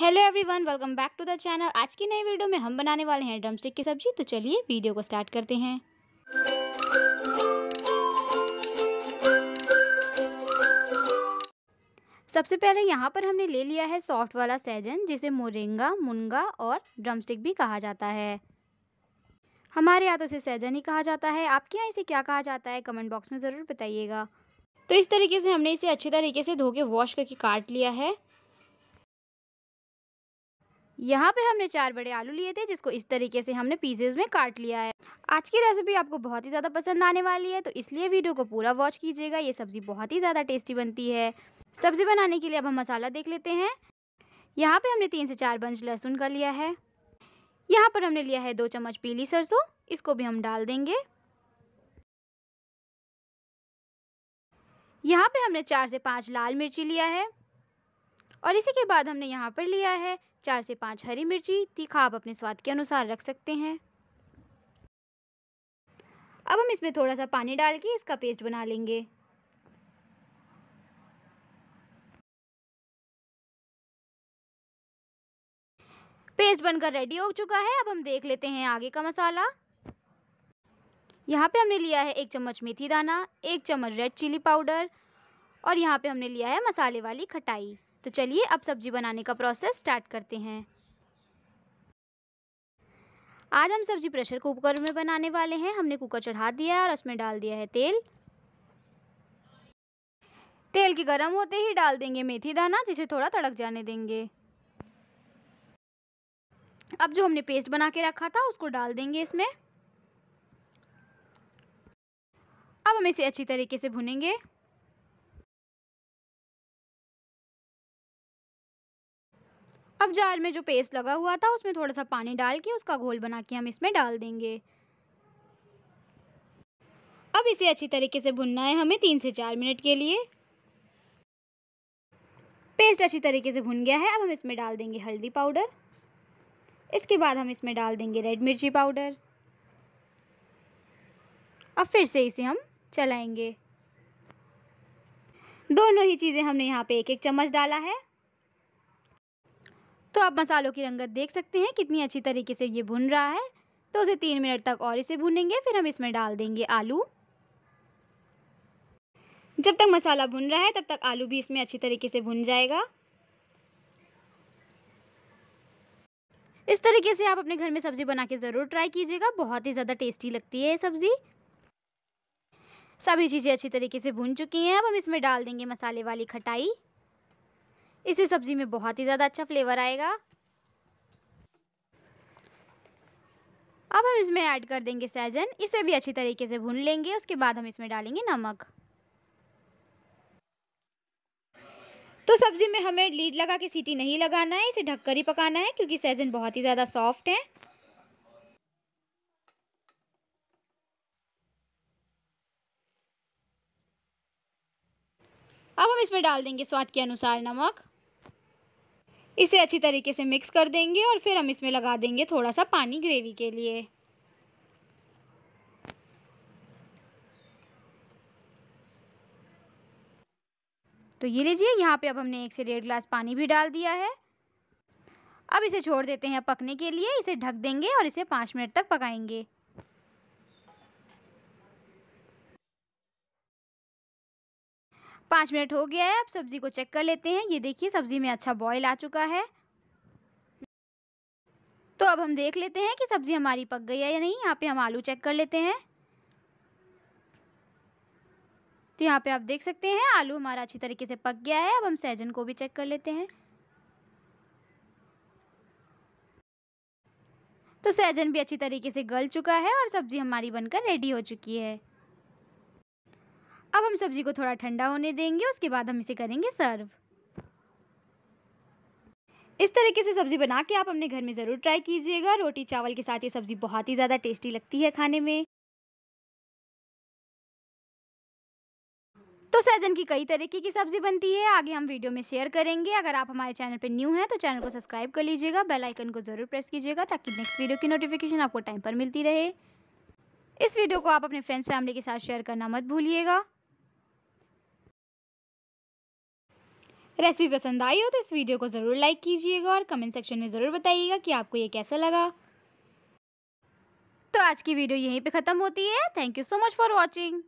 hello everyone welcome back to the channel आज की नई वीडियो में हम बनाने वाले हैं ड्रमस्टिक की सब्जी तो चलिए वीडियो को स्टार्ट करते हैं सबसे पहले यहाँ पर हमने ले लिया है सॉफ्ट वाला सैजन जिसे मोरिंगा मुनगा और ड्रमस्टिक भी कहा जाता है हमारे यहाँ तो इसे सैजन ही कहा जाता है आपके यहाँ इसे क्या कहा जाता है कमेंट बॉक्स में ज़रूर बताइएगा तो इस तरीके से हमने इसे अच्छे तरीके से धो के वॉश करके काट लिया है यहाँ पे हमने चार बड़े आलू लिए थे जिसको इस तरीके से हमने पीसेज में काट लिया है आज की रेसिपी आपको बहुत ही ज़्यादा पसंद आने वाली है तो इसलिए वीडियो को पूरा वॉच कीजिएगा ये सब्ज़ी बहुत ही ज़्यादा टेस्टी बनती है सब्ज़ी बनाने के लिए अब हम मसाला देख लेते हैं यहाँ पे हमने तीन से चार बंज लहसुन का लिया है यहाँ पर हमने लिया है दो चम्मच पीली सरसों इसको भी हम डाल देंगे यहाँ पे हमने चार से पांच लाल मिर्ची लिया है और इसी के बाद हमने यहाँ पर लिया है चार से पाँच हरी मिर्ची तीखा आप अपने स्वाद के अनुसार रख सकते हैं अब हम इसमें थोड़ा सा पानी डाल के इसका पेस्ट बना लेंगे पेस्ट बनकर रेडी हो चुका है अब हम देख लेते हैं आगे का मसाला यहाँ पे हमने लिया है एक चम्मच मेथी दाना एक चम्मच रेड चिली पाउडर और यहाँ पे हमने लिया है मसाले वाली खटाई तो चलिए अब सब्जी बनाने का प्रोसेस स्टार्ट करते हैं आज हम सब्जी प्रेशर कुकर में बनाने वाले हैं हमने कुकर चढ़ा दिया है और उसमें डाल दिया है तेल तेल के गर्म होते ही डाल देंगे मेथी दाना जिसे थोड़ा तड़क जाने देंगे अब जो हमने पेस्ट बना के रखा था उसको डाल देंगे इसमें अब हम इसे अच्छी तरीके से भुनेंगे अब जार में जो पेस्ट लगा हुआ था उसमें थोड़ा सा पानी डाल के उसका घोल बना के हम इसमें डाल देंगे अब इसे अच्छी तरीके से भुनना है हमें तीन से चार मिनट के लिए पेस्ट अच्छी तरीके से भुन गया है अब हम इसमें डाल देंगे हल्दी पाउडर इसके बाद हम इसमें डाल देंगे रेड मिर्ची पाउडर अब फिर से इसे हम चलाएंगे दोनों ही चीज़ें हमने यहाँ पे एक एक चम्मच डाला है तो आप मसालों की रंगत देख सकते हैं कितनी अच्छी तरीके से ये भुन रहा है तो उसे तीन मिनट तक और इसे भुनेंगे फिर हम इसमें डाल देंगे आलू जब तक मसाला भुन रहा है तब तक आलू भी इसमें अच्छी तरीके से भुन जाएगा इस तरीके से आप अपने घर में सब्ज़ी बना के ज़रूर ट्राई कीजिएगा बहुत ही ज़्यादा टेस्टी लगती है ये सब्ज़ी सभी चीज़ें अच्छी तरीके से भुन चुकी हैं अब हम इसमें डाल देंगे मसाले वाली खटाई इसी सब्जी में बहुत ही ज़्यादा अच्छा फ्लेवर आएगा अब हम इसमें ऐड कर देंगे सैजन इसे भी अच्छी तरीके से भून लेंगे उसके बाद हम इसमें डालेंगे नमक तो सब्जी में हमें लीड लगा के सीटी नहीं लगाना है इसे ढककर ही पकाना है क्योंकि सैजन बहुत ही ज़्यादा सॉफ्ट है अब हम इसमें डाल देंगे स्वाद के अनुसार नमक इसे अच्छी तरीके से मिक्स कर देंगे और फिर हम इसमें लगा देंगे थोड़ा सा पानी ग्रेवी के लिए तो ये लीजिए यहाँ पे अब हमने एक से डेढ़ ग्लास पानी भी डाल दिया है अब इसे छोड़ देते हैं पकने के लिए इसे ढक देंगे और इसे पाँच मिनट तक पकाएंगे पाँच मिनट हो गया है अब सब्ज़ी को चेक कर लेते हैं ये देखिए सब्ज़ी में अच्छा बॉयल आ चुका है तो अब हम देख लेते हैं कि सब्ज़ी हमारी पक गई है या नहीं यहाँ पे हम आलू चेक कर लेते हैं तो यहाँ पे आप देख सकते हैं आलू हमारा अच्छी तरीके से पक गया है अब हम सहजन को भी चेक कर लेते हैं तो सहजन भी अच्छी तरीके से गल चुका है और सब्ज़ी हमारी बनकर रेडी हो चुकी है अब हम सब्जी को थोड़ा ठंडा होने देंगे उसके बाद हम इसे करेंगे सर्व इस तरीके से सब्जी बना के आप अपने घर में ज़रूर ट्राई कीजिएगा रोटी चावल के साथ ये सब्ज़ी बहुत ही ज़्यादा टेस्टी लगती है खाने में तो सैजन की कई तरीके की सब्जी बनती है आगे हम वीडियो में शेयर करेंगे अगर आप हमारे चैनल पर न्यू हैं तो चैनल को सब्सक्राइब कर लीजिएगा बेल आइकन को ज़रूर प्रेस कीजिएगा ताकि नेक्स्ट वीडियो की नोटिफिकेशन आपको टाइम पर मिलती रहे इस वीडियो को आप अपने फ्रेंड्स फैमिली के साथ शेयर करना मत भूलिएगा रेसिपी पसंद आई हो तो इस वीडियो को ज़रूर लाइक कीजिएगा और कमेंट सेक्शन में ज़रूर बताइएगा कि आपको ये कैसा लगा तो आज की वीडियो यहीं पे ख़त्म होती है thank you so much for watching